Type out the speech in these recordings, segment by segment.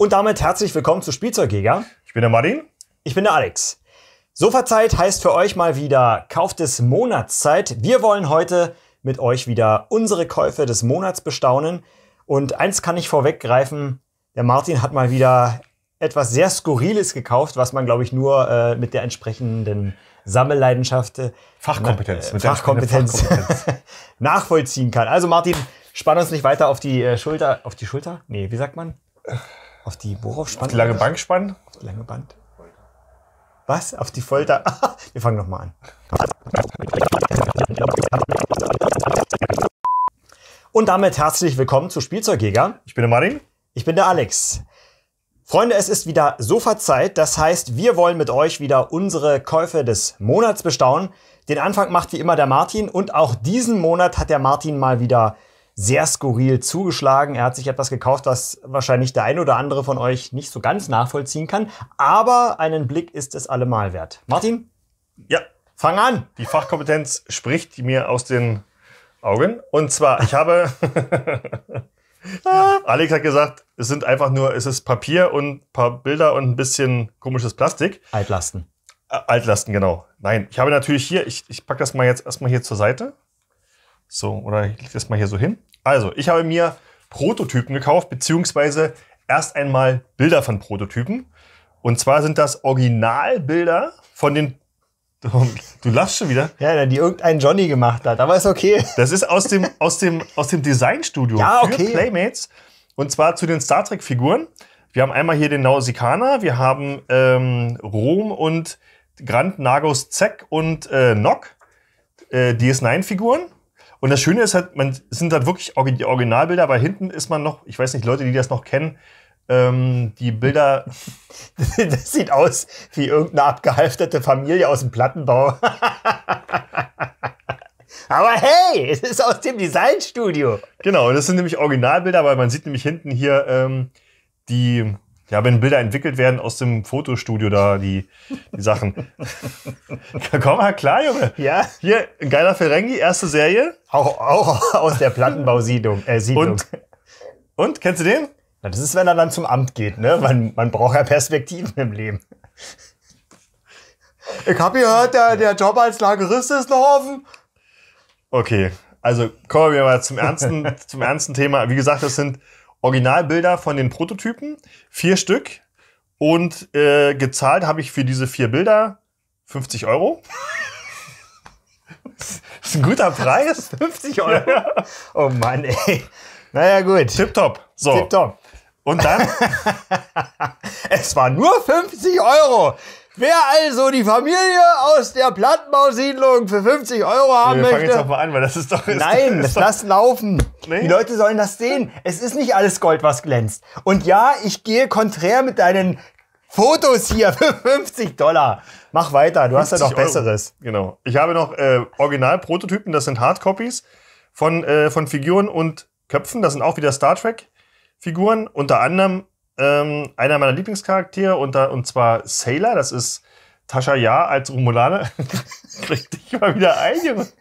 Und damit herzlich willkommen zu Spielzeugjäger. Ich bin der Martin. Ich bin der Alex. Sofazeit heißt für euch mal wieder Kauf des Monats Zeit. Wir wollen heute mit euch wieder unsere Käufe des Monats bestaunen. Und eins kann ich vorweggreifen, der Martin hat mal wieder etwas sehr Skurriles gekauft, was man, glaube ich, nur äh, mit der entsprechenden Sammelleidenschaft, Fachkompetenz, äh, Fachkompetenz, äh, Fachkompetenz. nachvollziehen kann. Also Martin, spann uns nicht weiter auf die äh, Schulter, auf die Schulter? Nee, wie sagt man? Äh, auf die, worauf spannen? Auf die lange Bank spannen? Auf die lange Band. Was? Auf die Folter? Wir fangen nochmal an. Und damit herzlich willkommen zu Spielzeugjäger. Ich bin der Marin. Ich bin der Alex. Freunde, es ist wieder Sofazeit. Das heißt, wir wollen mit euch wieder unsere Käufe des Monats bestaunen. Den Anfang macht wie immer der Martin und auch diesen Monat hat der Martin mal wieder sehr skurril zugeschlagen. Er hat sich etwas gekauft, was wahrscheinlich der ein oder andere von euch nicht so ganz nachvollziehen kann. Aber einen Blick ist es allemal wert. Martin? Ja. Fang an! Die Fachkompetenz spricht mir aus den Augen. Und zwar, ich habe. Alex hat gesagt, es sind einfach nur, es ist Papier und ein paar Bilder und ein bisschen komisches Plastik. Altlasten. Äh, Altlasten, genau. Nein, ich habe natürlich hier, ich, ich packe das mal jetzt erstmal hier zur Seite. So, oder ich lege das mal hier so hin. Also, ich habe mir Prototypen gekauft, beziehungsweise erst einmal Bilder von Prototypen. Und zwar sind das Originalbilder von den Du lachst schon wieder. Ja, die irgendein Johnny gemacht hat, aber ist okay. Das ist aus dem, aus dem, aus dem Designstudio ja, okay. für Playmates. Und zwar zu den Star Trek-Figuren. Wir haben einmal hier den Nausikaner, wir haben ähm, Rom und Grand Nagos Zek und äh, Nock, äh, DS9-Figuren. Und das Schöne ist halt, man sind halt wirklich die Originalbilder, weil hinten ist man noch, ich weiß nicht, Leute, die das noch kennen, ähm, die Bilder, das sieht aus wie irgendeine abgehalfterte Familie aus dem Plattenbau. aber hey, es ist aus dem Designstudio. Genau, das sind nämlich Originalbilder, weil man sieht nämlich hinten hier ähm, die ja, wenn Bilder entwickelt werden aus dem Fotostudio da, die, die Sachen. Komm mal klar, Junge. Ja. Hier, ein geiler Ferengi, erste Serie. Auch, auch aus der Plattenbausiedlung. Äh, Siedlung. Und, und, kennst du den? Na, das ist, wenn er dann zum Amt geht, ne? Man, man braucht ja Perspektiven im Leben. Ich hab gehört, der, der Job als Lagerist ist noch offen. Okay, also kommen wir mal zum ernsten, zum ernsten Thema. Wie gesagt, das sind Originalbilder von den Prototypen, vier Stück. Und äh, gezahlt habe ich für diese vier Bilder 50 Euro. das ist ein guter Preis. 50 Euro? Ja. Oh Mann, ey. Naja, gut. Tipptopp. So. Tipptopp. Und dann? es war nur 50 Euro. Wer also die Familie aus der Plattenbausiedlung für 50 Euro haben nee, wir möchte. Jetzt auch mal an, weil das ist doch. Ist nein, das lass laufen. Nee. Die Leute sollen das sehen. Es ist nicht alles Gold, was glänzt. Und ja, ich gehe konträr mit deinen Fotos hier für 50 Dollar. Mach weiter, du hast ja noch Besseres. Euro. Genau. Ich habe noch äh, Originalprototypen, das sind Hardcopies von, äh, von Figuren und Köpfen. Das sind auch wieder Star Trek-Figuren, unter anderem ähm, einer meiner Lieblingscharaktere und, da, und zwar Sailor, das ist Tascha Ja als Romulane. Krieg dich mal wieder ein, Junge.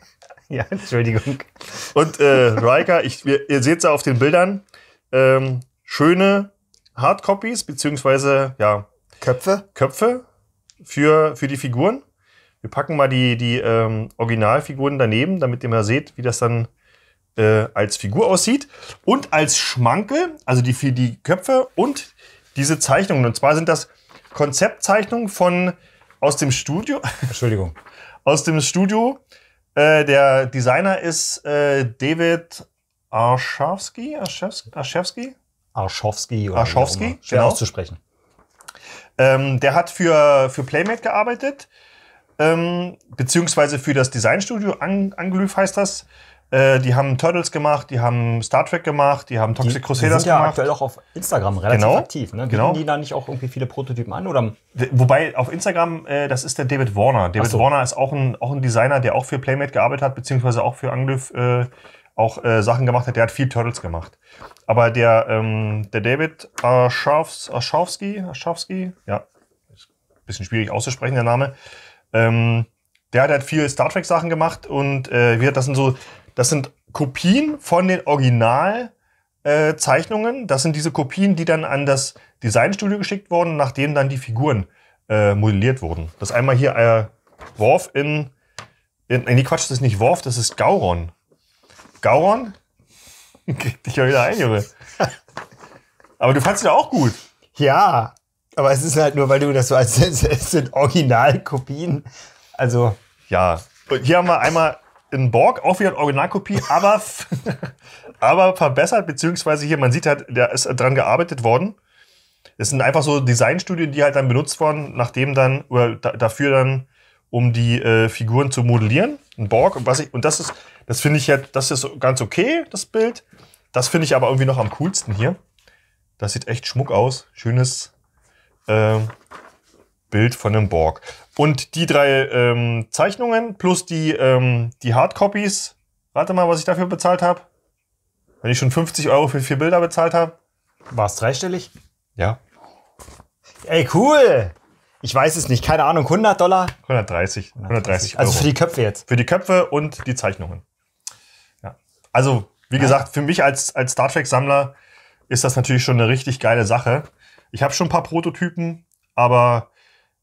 Ja, Entschuldigung. Und äh, Riker, ich, wir, ihr seht es auf den Bildern, ähm, schöne Hardcopies, beziehungsweise ja. Köpfe? Köpfe für, für die Figuren. Wir packen mal die, die ähm, Originalfiguren daneben, damit ihr mal seht, wie das dann äh, als Figur aussieht und als Schmankel, also die, die Köpfe und diese Zeichnungen. Und zwar sind das Konzeptzeichnungen von aus dem Studio. Entschuldigung. aus dem Studio. Äh, der Designer ist äh, David Arschowski. Arschowski? Arschowski. oder Arschowski, schön genau. auszusprechen. Ähm, der hat für, für Playmate gearbeitet, ähm, beziehungsweise für das Designstudio, An heißt das. Äh, die haben Turtles gemacht, die haben Star Trek gemacht, die haben Toxic die, Crusaders die sind ja gemacht. aktuell auch auf Instagram relativ genau. aktiv. Ne? Bieten genau. die da nicht auch irgendwie viele Prototypen an? Oder? Wobei auf Instagram, äh, das ist der David Warner. David so. Warner ist auch ein, auch ein Designer, der auch für Playmate gearbeitet hat, beziehungsweise auch für Angriff äh, auch äh, Sachen gemacht hat. Der hat viel Turtles gemacht. Aber der, ähm, der David Aschowski, Aschowski, ja, ist ein bisschen schwierig auszusprechen, der Name. Ähm, der hat halt viel Star Trek Sachen gemacht und äh, wir, das sind so das sind Kopien von den Originalzeichnungen. Äh, das sind diese Kopien, die dann an das Designstudio geschickt wurden, nachdem dann die Figuren äh, modelliert wurden. Das ist einmal hier äh, Worf in, in. Nee, Quatsch, das ist nicht Worf, das ist Gauron. Gauron? Krieg dich ja wieder ein, Junge. Aber du fandst ihn auch gut. Ja, aber es ist halt nur, weil du das so als es sind Originalkopien. Also. Ja. Und hier haben wir einmal in Borg, auch wieder Originalkopie, aber, aber verbessert, beziehungsweise hier, man sieht halt, da ist dran gearbeitet worden. Es sind einfach so Designstudien, die halt dann benutzt wurden, nachdem dann, oder da, dafür dann, um die äh, Figuren zu modellieren. In Borg. Und, was ich, und das ist, das finde ich jetzt, das ist ganz okay, das Bild. Das finde ich aber irgendwie noch am coolsten hier. Das sieht echt schmuck aus. Schönes, äh, Bild von einem Borg. Und die drei ähm, Zeichnungen plus die, ähm, die Hardcopies. Warte mal, was ich dafür bezahlt habe. Wenn ich schon 50 Euro für vier Bilder bezahlt habe. War es dreistellig? Ja. Ey, cool! Ich weiß es nicht, keine Ahnung, 100 Dollar? 130. 130 also Euro. Also für die Köpfe jetzt? Für die Köpfe und die Zeichnungen. Ja. Also, wie ja. gesagt, für mich als, als Star Trek-Sammler ist das natürlich schon eine richtig geile Sache. Ich habe schon ein paar Prototypen, aber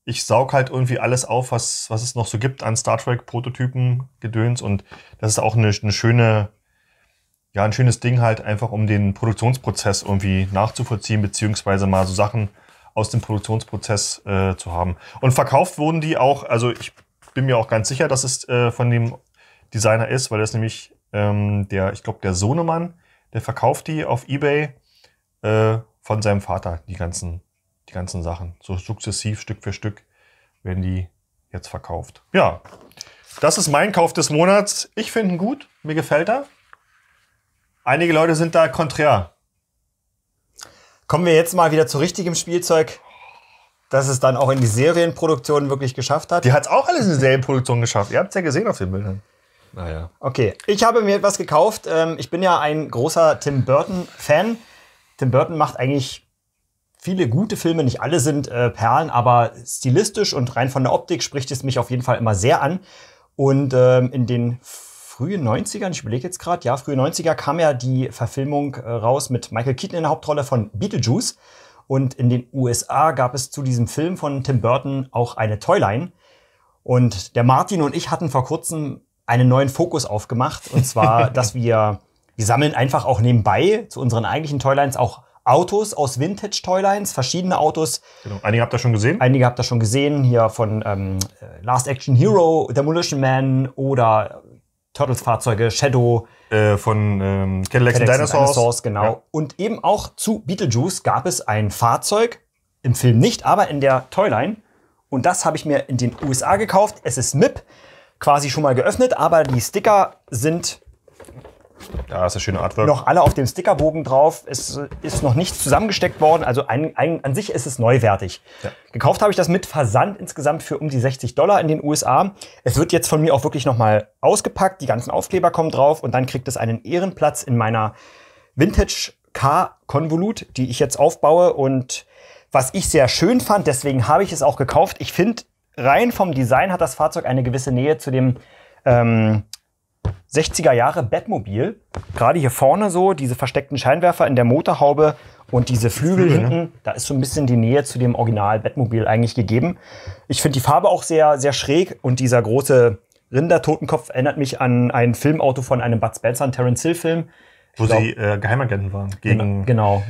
ich saug halt irgendwie alles auf, was, was es noch so gibt an Star Trek Prototypen, Gedöns und das ist auch eine, eine schöne, ja, ein schönes Ding halt einfach, um den Produktionsprozess irgendwie nachzuvollziehen, beziehungsweise mal so Sachen aus dem Produktionsprozess äh, zu haben. Und verkauft wurden die auch, also ich bin mir auch ganz sicher, dass es äh, von dem Designer ist, weil das nämlich ähm, der, ich glaube, der Sohnemann, der verkauft die auf Ebay äh, von seinem Vater, die ganzen die ganzen Sachen. So sukzessiv, Stück für Stück werden die jetzt verkauft. Ja, das ist mein Kauf des Monats. Ich finde ihn gut, mir gefällt er. Einige Leute sind da konträr. Kommen wir jetzt mal wieder zu richtigem Spielzeug, das es dann auch in die Serienproduktion wirklich geschafft hat. Die hat es auch alles in die Serienproduktion geschafft. Ihr habt es ja gesehen auf den Bildern. Naja. Okay, ich habe mir etwas gekauft. Ähm, ich bin ja ein großer Tim Burton-Fan. Tim Burton macht eigentlich viele gute Filme, nicht alle sind äh, Perlen, aber stilistisch und rein von der Optik spricht es mich auf jeden Fall immer sehr an. Und ähm, in den frühen 90ern, ich überlege jetzt gerade, ja, frühe 90er kam ja die Verfilmung äh, raus mit Michael Keaton in der Hauptrolle von Beetlejuice. Und in den USA gab es zu diesem Film von Tim Burton auch eine Toyline. Und der Martin und ich hatten vor kurzem einen neuen Fokus aufgemacht. Und zwar, dass wir, wir sammeln einfach auch nebenbei zu unseren eigentlichen Toylines auch Autos aus Vintage-Toylines, verschiedene Autos. Genau. Einige habt ihr schon gesehen. Einige habt ihr schon gesehen, hier von ähm, äh, Last Action Hero, Demolition Man oder äh, Turtles-Fahrzeuge, Shadow. Äh, von ähm, Cadillacs, Cadillacs and Dinosaurs. Dinosaurs genau. Ja. Und eben auch zu Beetlejuice gab es ein Fahrzeug, im Film nicht, aber in der Toyline. Und das habe ich mir in den USA gekauft. Es ist MIP, quasi schon mal geöffnet, aber die Sticker sind da ist eine schöne Artwork. Noch alle auf dem Stickerbogen drauf. Es ist noch nichts zusammengesteckt worden. Also ein, ein, an sich ist es neuwertig. Ja. Gekauft habe ich das mit Versand insgesamt für um die 60 Dollar in den USA. Es wird jetzt von mir auch wirklich nochmal ausgepackt. Die ganzen Aufkleber kommen drauf und dann kriegt es einen Ehrenplatz in meiner Vintage Car Konvolut, die ich jetzt aufbaue und was ich sehr schön fand, deswegen habe ich es auch gekauft. Ich finde, rein vom Design hat das Fahrzeug eine gewisse Nähe zu dem ähm, 60er Jahre Batmobil. Gerade hier vorne so, diese versteckten Scheinwerfer in der Motorhaube und diese Flügel, Flügel ne? hinten, da ist so ein bisschen die Nähe zu dem Original Batmobil eigentlich gegeben. Ich finde die Farbe auch sehr, sehr schräg und dieser große Rindertotenkopf erinnert mich an ein Filmauto von einem Bud Spencer, einen Terence Hill Film. Wo glaub, sie äh, Geheimagenten waren. Gegen genau.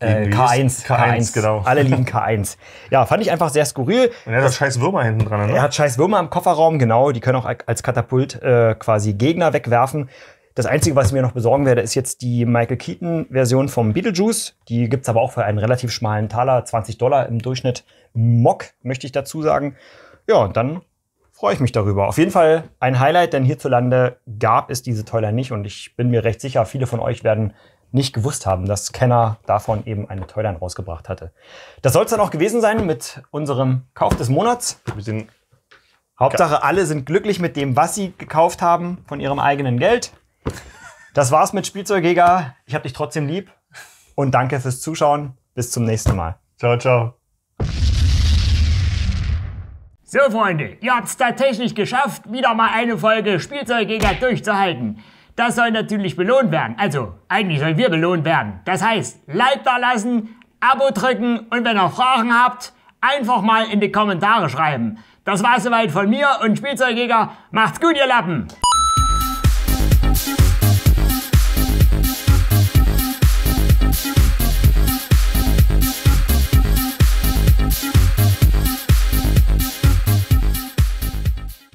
K1, K1, K1, genau. Alle lieben K1. Ja, fand ich einfach sehr skurril. Und er hat das scheiß Würmer hinten dran, ne? Er hat scheiß Würmer im Kofferraum, genau. Die können auch als Katapult äh, quasi Gegner wegwerfen. Das Einzige, was ich mir noch besorgen werde, ist jetzt die Michael Keaton-Version vom Beetlejuice. Die gibt es aber auch für einen relativ schmalen Taler, 20 Dollar im Durchschnitt. Mock, möchte ich dazu sagen. Ja, und dann freue ich mich darüber. Auf jeden Fall ein Highlight, denn hierzulande gab es diese Toiler nicht und ich bin mir recht sicher, viele von euch werden nicht gewusst haben, dass Kenner davon eben eine Toyline rausgebracht hatte. Das soll es dann auch gewesen sein mit unserem Kauf des Monats. Hauptsache, alle sind glücklich mit dem, was sie gekauft haben von ihrem eigenen Geld. Das war's mit Spielzeugjäger. Ich habe dich trotzdem lieb und danke fürs Zuschauen. Bis zum nächsten Mal. Ciao, ciao. So, Freunde, ihr habt es tatsächlich geschafft, wieder mal eine Folge Spielzeugjäger durchzuhalten. Das soll natürlich belohnt werden. Also, eigentlich sollen wir belohnt werden. Das heißt, Like da lassen, Abo drücken und wenn ihr Fragen habt, einfach mal in die Kommentare schreiben. Das war soweit von mir und Spielzeugjäger. Macht's gut, ihr Lappen!